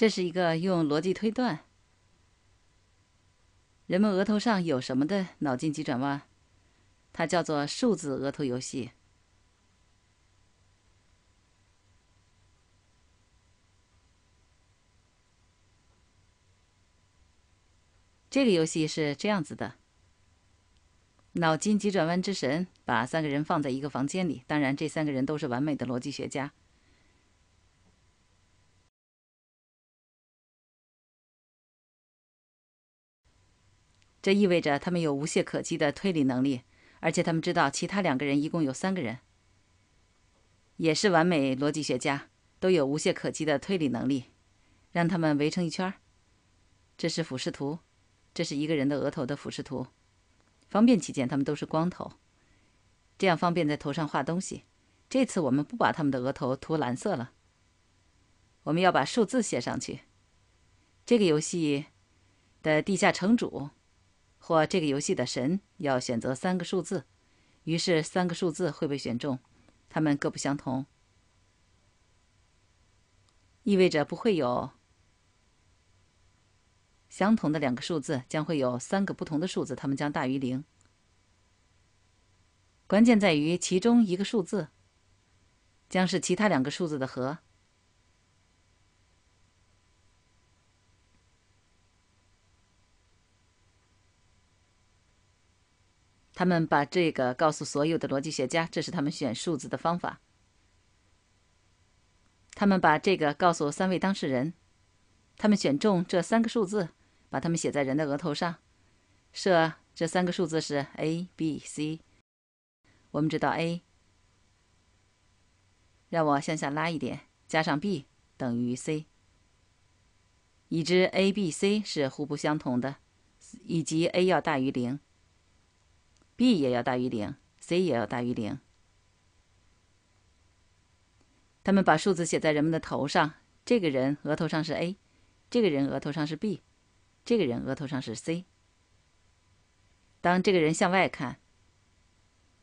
这是一个用逻辑推断，人们额头上有什么的脑筋急转弯，它叫做“数字额头游戏”。这个游戏是这样子的：脑筋急转弯之神把三个人放在一个房间里，当然这三个人都是完美的逻辑学家。这意味着他们有无懈可击的推理能力，而且他们知道其他两个人，一共有三个人，也是完美逻辑学家，都有无懈可击的推理能力。让他们围成一圈，这是俯视图，这是一个人的额头的俯视图。方便起见，他们都是光头，这样方便在头上画东西。这次我们不把他们的额头涂蓝色了，我们要把数字写上去。这个游戏的地下城主。或这个游戏的神要选择三个数字，于是三个数字会被选中，它们各不相同，意味着不会有相同的两个数字，将会有三个不同的数字，它们将大于零。关键在于其中一个数字将是其他两个数字的和。他们把这个告诉所有的逻辑学家，这是他们选数字的方法。他们把这个告诉三位当事人，他们选中这三个数字，把它们写在人的额头上。设这三个数字是 a、b、c。我们知道 a，让我向下拉一点，加上 b 等于 c。已知 a、b、c 是互不相同的，以及 a 要大于零。b 也要大于零，c 也要大于零。他们把数字写在人们的头上。这个人额头上是 a，这个人额头上是 b，这个人额头上是 c。当这个人向外看，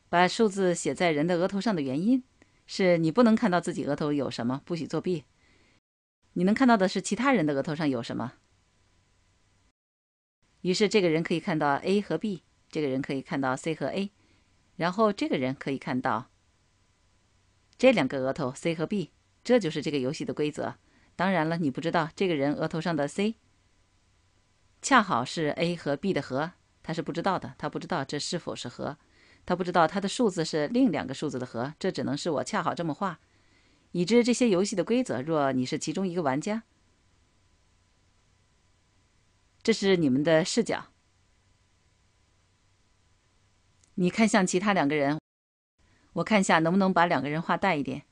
把数字写在人的额头上的原因，是你不能看到自己额头有什么，不许作弊。你能看到的是其他人的额头上有什么。于是这个人可以看到 a 和 b。这个人可以看到 C 和 A，然后这个人可以看到这两个额头 C 和 B，这就是这个游戏的规则。当然了，你不知道这个人额头上的 C 恰好是 A 和 B 的和，他是不知道的，他不知道这是否是和，他不知道他的数字是另两个数字的和。这只能是我恰好这么画。已知这些游戏的规则，若你是其中一个玩家，这是你们的视角。你看向其他两个人，我看一下能不能把两个人画大一点。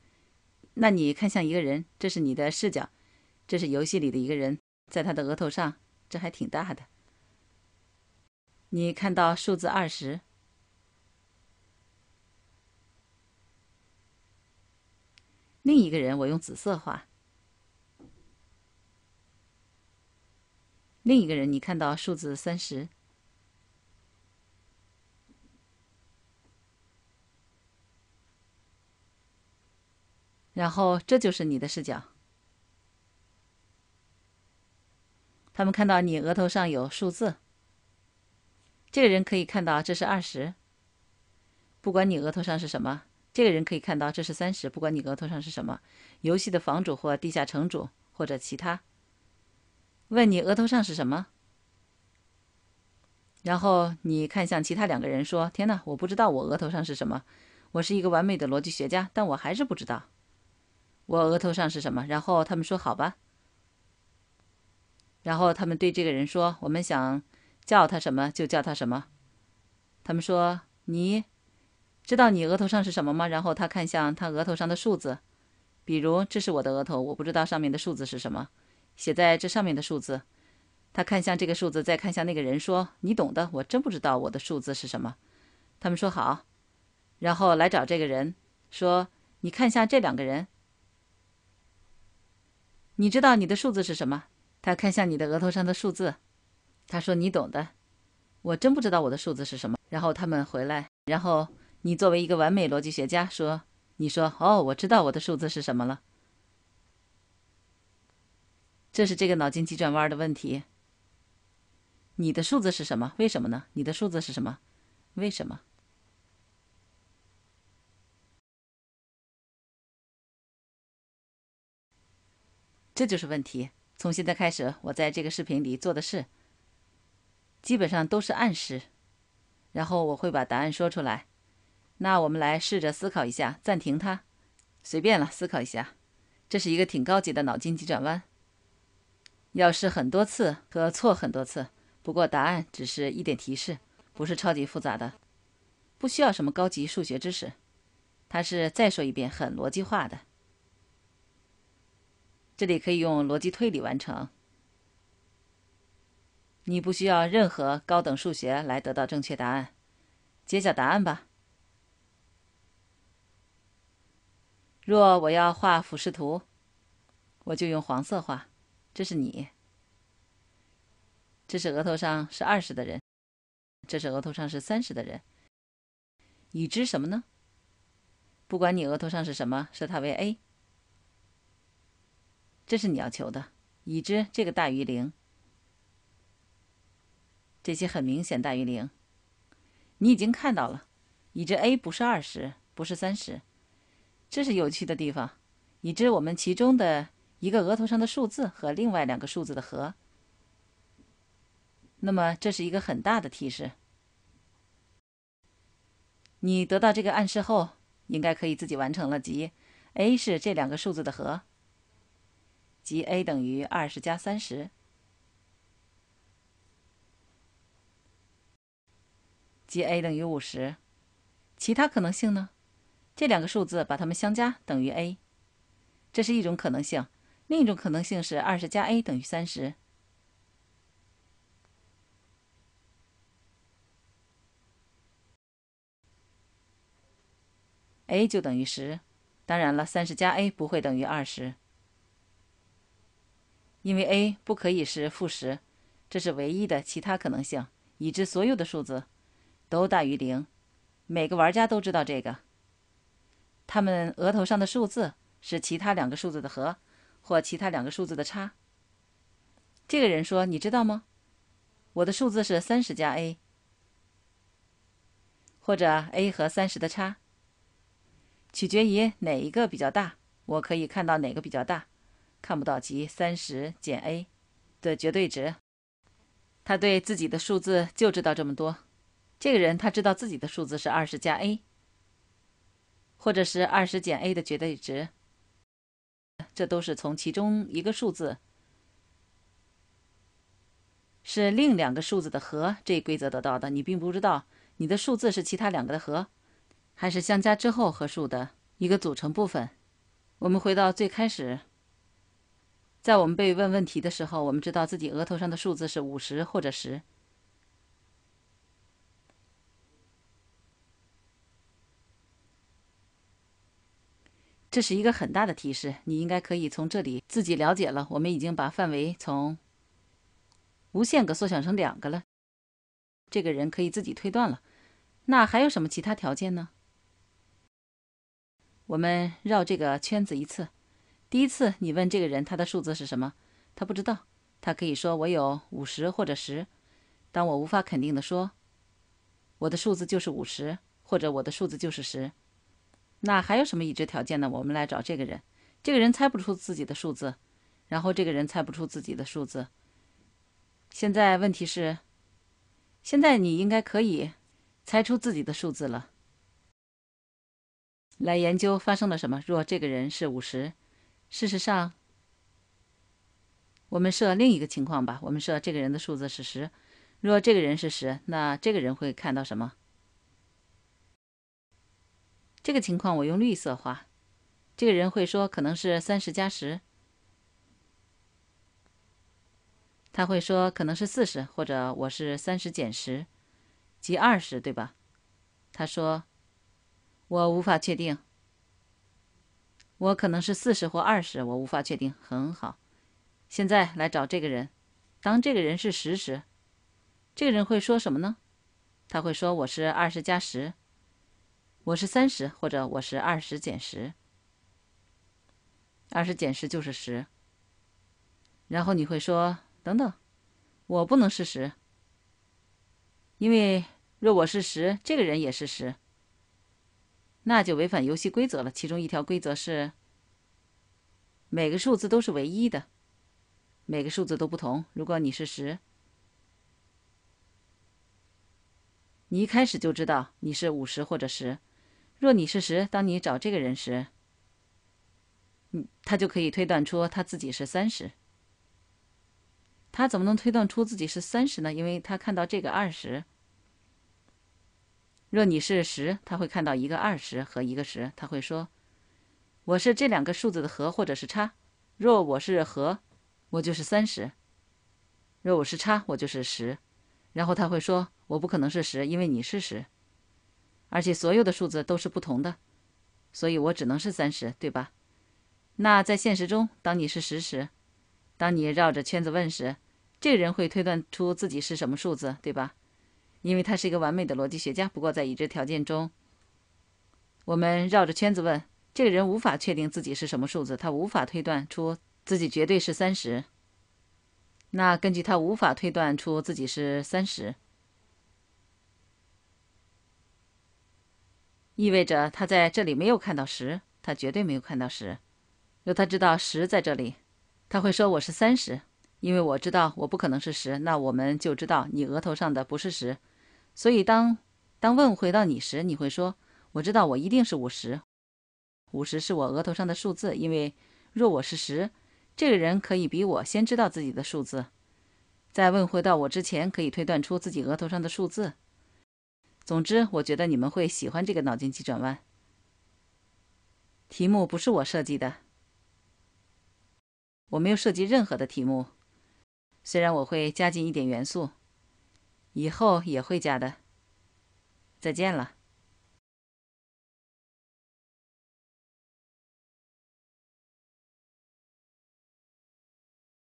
那你看向一个人，这是你的视角，这是游戏里的一个人，在他的额头上，这还挺大的。你看到数字二十，另一个人我用紫色画，另一个人你看到数字三十。然后这就是你的视角。他们看到你额头上有数字，这个人可以看到这是二十。不管你额头上是什么，这个人可以看到这是三十。不管你额头上是什么，游戏的房主或地下城主或者其他，问你额头上是什么？然后你看向其他两个人说：“天哪，我不知道我额头上是什么。我是一个完美的逻辑学家，但我还是不知道。”我额头上是什么？然后他们说：“好吧。”然后他们对这个人说：“我们想叫他什么就叫他什么。”他们说：“你知道你额头上是什么吗？”然后他看向他额头上的数字，比如这是我的额头，我不知道上面的数字是什么，写在这上面的数字。他看向这个数字，再看向那个人说：“你懂的，我真不知道我的数字是什么。”他们说：“好。”然后来找这个人说：“你看一下这两个人。”你知道你的数字是什么？他看向你的额头上的数字，他说：“你懂的。”我真不知道我的数字是什么。然后他们回来，然后你作为一个完美逻辑学家说：“你说，哦，我知道我的数字是什么了。”这是这个脑筋急转弯的问题。你的数字是什么？为什么呢？你的数字是什么？为什么？这就是问题。从现在开始，我在这个视频里做的事基本上都是暗示，然后我会把答案说出来。那我们来试着思考一下，暂停它。随便了，思考一下。这是一个挺高级的脑筋急转弯。要试很多次和错很多次，不过答案只是一点提示，不是超级复杂的，不需要什么高级数学知识。它是再说一遍，很逻辑化的。这里可以用逻辑推理完成。你不需要任何高等数学来得到正确答案。揭晓答案吧。若我要画俯视图，我就用黄色画。这是你，这是额头上是二十的人，这是额头上是三十的人。已知什么呢？不管你额头上是什么，设它为 a。这是你要求的，已知这个大于零，这些很明显大于零，你已经看到了。已知 a 不是二十，不是三十，这是有趣的地方。已知我们其中的一个额头上的数字和另外两个数字的和，那么这是一个很大的提示。你得到这个暗示后，应该可以自己完成了。即 a 是这两个数字的和。即 a 等于二十加三十，即 a 等于五十。其他可能性呢？这两个数字把它们相加等于 a，这是一种可能性。另一种可能性是二十加 a 等于三十，a 就等于十。当然了，三十加 a 不会等于二十。因为 a 不可以是负十，这是唯一的其他可能性。已知所有的数字都大于零，每个玩家都知道这个。他们额头上的数字是其他两个数字的和，或其他两个数字的差。这个人说：“你知道吗？我的数字是三十加 a，或者 a 和三十的差。取决于哪一个比较大，我可以看到哪个比较大。”看不到，集三十减 a 的绝对值。他对自己的数字就知道这么多。这个人他知道自己的数字是二十加 a，或者是二十减 a 的绝对值。这都是从其中一个数字是另两个数字的和这一规则得到的。你并不知道你的数字是其他两个的和，还是相加之后和数的一个组成部分。我们回到最开始。在我们被问问题的时候，我们知道自己额头上的数字是五十或者十，这是一个很大的提示。你应该可以从这里自己了解了。我们已经把范围从无限个缩小成两个了，这个人可以自己推断了。那还有什么其他条件呢？我们绕这个圈子一次。第一次你问这个人他的数字是什么，他不知道，他可以说我有五十或者十，当我无法肯定的说，我的数字就是五十或者我的数字就是十，那还有什么已知条件呢？我们来找这个人，这个人猜不出自己的数字，然后这个人猜不出自己的数字。现在问题是，现在你应该可以猜出自己的数字了。来研究发生了什么？若这个人是五十。事实上，我们设另一个情况吧。我们设这个人的数字是十。若这个人是十，那这个人会看到什么？这个情况我用绿色画。这个人会说，可能是三十加十。他会说，可能是四十，或者我是三十减十，即二十，对吧？他说：“我无法确定。”我可能是四十或二十，我无法确定。很好，现在来找这个人，当这个人是十时，这个人会说什么呢？他会说我是二十加十，我是三十，或者我是二十减十。二十减十就是十。然后你会说：等等，我不能是十，因为若我是十，这个人也是十。那就违反游戏规则了。其中一条规则是：每个数字都是唯一的，每个数字都不同。如果你是十，你一开始就知道你是五十或者十。若你是十，当你找这个人时，他就可以推断出他自己是三十。他怎么能推断出自己是三十呢？因为他看到这个二十。若你是十，他会看到一个二十和一个十，他会说：“我是这两个数字的和或者是差。”若我是和，我就是三十；若我是差，我就是十。然后他会说：“我不可能是十，因为你是十，而且所有的数字都是不同的，所以我只能是三十，对吧？”那在现实中，当你是十时，当你绕着圈子问时，这人会推断出自己是什么数字，对吧？因为他是一个完美的逻辑学家，不过在已知条件中，我们绕着圈子问这个人无法确定自己是什么数字，他无法推断出自己绝对是三十。那根据他无法推断出自己是三十，意味着他在这里没有看到十，他绝对没有看到十。若他知道十在这里，他会说我是三十，因为我知道我不可能是十。那我们就知道你额头上的不是十。所以，当当问回到你时，你会说：“我知道，我一定是五十。五十是我额头上的数字，因为若我是十，这个人可以比我先知道自己的数字。在问回到我之前，可以推断出自己额头上的数字。总之，我觉得你们会喜欢这个脑筋急转弯。题目不是我设计的，我没有设计任何的题目，虽然我会加进一点元素。”以后也会加的。再见了。